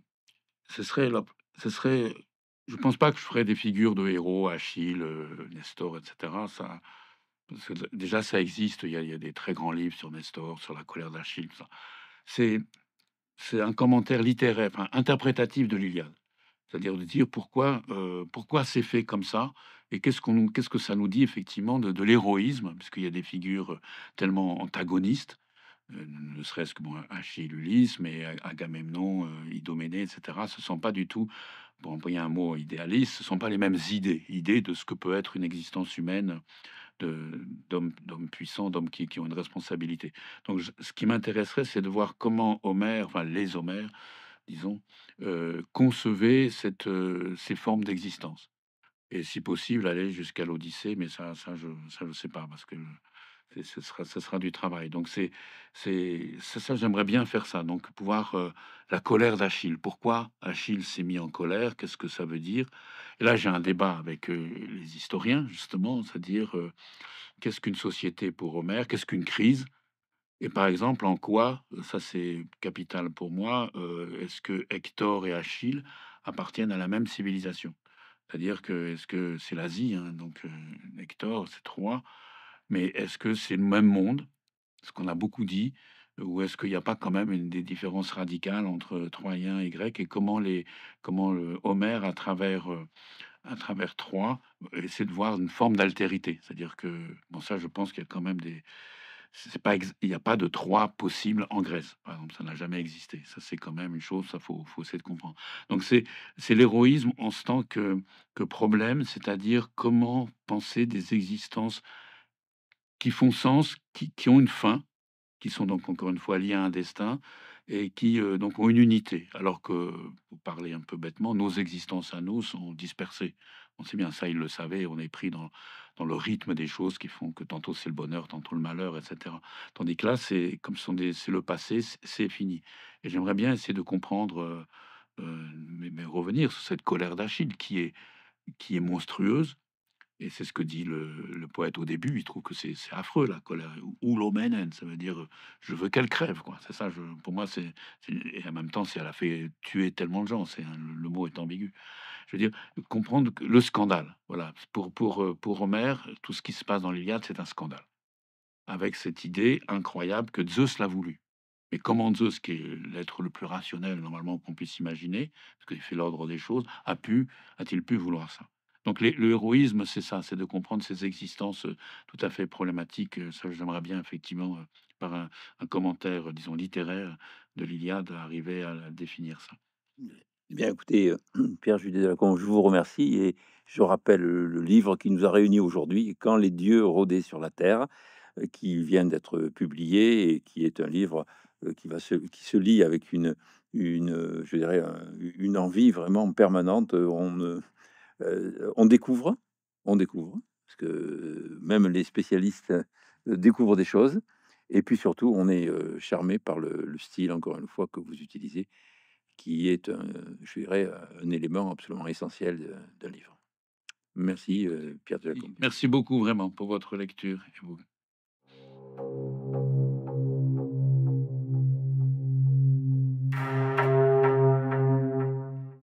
ce serait, je ce serait, je pense pas que je ferais des figures de héros, Achille, euh, Nestor, etc. Ça, parce que déjà ça existe. Il y, a, des très grands livres sur Nestor, sur la colère d'Achille. C'est, c'est un commentaire littéraire, enfin, interprétatif de l'Iliade. C'est-à-dire de dire pourquoi, euh, pourquoi c'est fait comme ça et qu'est-ce, qu'on, qu'est-ce que ça nous dit effectivement de, l'héroïsme, puisqu'il y a des figures euh, tellement antagonistes, euh, ne serait-ce que bon, Achille, Ulysse, mais Agamemnon, Idoménée, etc. Ce ne sont pas du tout, pour a un mot idéaliste, ce ne sont pas les mêmes idées, idées de ce que peut être une existence humaine d'hommes, puissants, d'hommes qui, qui, ont une responsabilité. Donc ce qui m'intéresserait, c'est de voir comment Homère, enfin les Homères, disons, euh, cette, ces formes d'existence. Et si possible, aller jusqu'à l'Odyssée, mais ça, je ne je sais pas, parce que ce sera, du travail. Donc, c'est, ça, j'aimerais bien faire ça. Donc, pouvoir la colère d'Achille. Pourquoi Achille s'est mis en colère Qu'est-ce que ça veut dire Et là, j'ai un débat avec les historiens, justement, c'est-à-dire qu'est-ce qu'une société pour Homère Qu'est-ce qu'une crise et par exemple, en quoi, ça c'est capital pour moi, est-ce que Hector et Achille appartiennent à la même civilisation C'est-à-dire que est-ce que c'est l'Asie, hein, donc Hector, c'est Troie, mais est-ce que c'est le même monde, ce qu'on a beaucoup dit, ou est-ce qu'il n'y a pas quand même une, des différences radicales entre Troyens et Grecs et comment les comment Homère à travers à travers Troie essaie de voir une forme d'altérité, c'est-à-dire que bon ça je pense qu'il y a quand même des il n'y a pas de trois possibles en Grèce, par exemple, ça n'a jamais existé. Ça, c'est quand même une chose, ça faut, faut essayer de comprendre. Donc, c'est l'héroïsme en ce temps que, que problème, c'est-à-dire comment penser des existences qui font sens, qui, qui, ont une fin, qui sont donc encore une fois liées à un destin et qui euh, donc ont une unité, alors que, vous parler un peu bêtement, nos existences à nous sont dispersées. On sait bien ça, ils le savaient, on est pris dans le rythme des choses qui font que tantôt c'est le bonheur, tantôt le malheur, etc. Tandis que là, c'est comme c'est le passé, c'est fini. Et j'aimerais bien essayer de comprendre, euh, euh, mais, revenir sur cette colère d'Achille qui qui est monstrueuse, et c'est ce que dit le, poète au début. Il trouve que c'est affreux la colère. Ou l'omenen, ça veut dire je veux qu'elle crève. quoi. C'est ça. pour moi, c'est et en même temps, elle a fait tuer tellement de gens. le mot est ambigu. Je veux dire comprendre que le scandale. Voilà. Pour pour euh, pour Homère, tout ce qui se passe dans l'Iliade, c'est un scandale. Avec cette idée incroyable que Zeus l'a voulu. Mais comment Zeus, qui est l'être le plus rationnel normalement qu'on puisse imaginer, parce qu'il fait l'ordre des choses, a pu, a-t-il pu vouloir ça donc le héroïsme, c'est ça, c'est de comprendre ces existences euh, tout à fait problématiques. Euh, ça, j'aimerais bien effectivement, euh, par un, commentaire, disons, littéraire de l'Iliade, arriver à définir ça. Eh bien, écoutez, Pierre la Combe, je vous remercie et je rappelle le livre qui nous a réunis aujourd'hui, Quand les dieux rôdaient sur la terre, qui vient d'être publié et qui est un livre qui, va se, qui se lit avec une, une, je dirais, une envie vraiment permanente. On euh, on découvre, on découvre, parce que euh, même les spécialistes euh, découvrent des choses. Et puis surtout, on est charmé par le, style, encore une fois, que vous utilisez, qui est, je dirais, un élément absolument essentiel d'un livre. Merci, Pierre de la Delacombe. Merci beaucoup vraiment pour votre lecture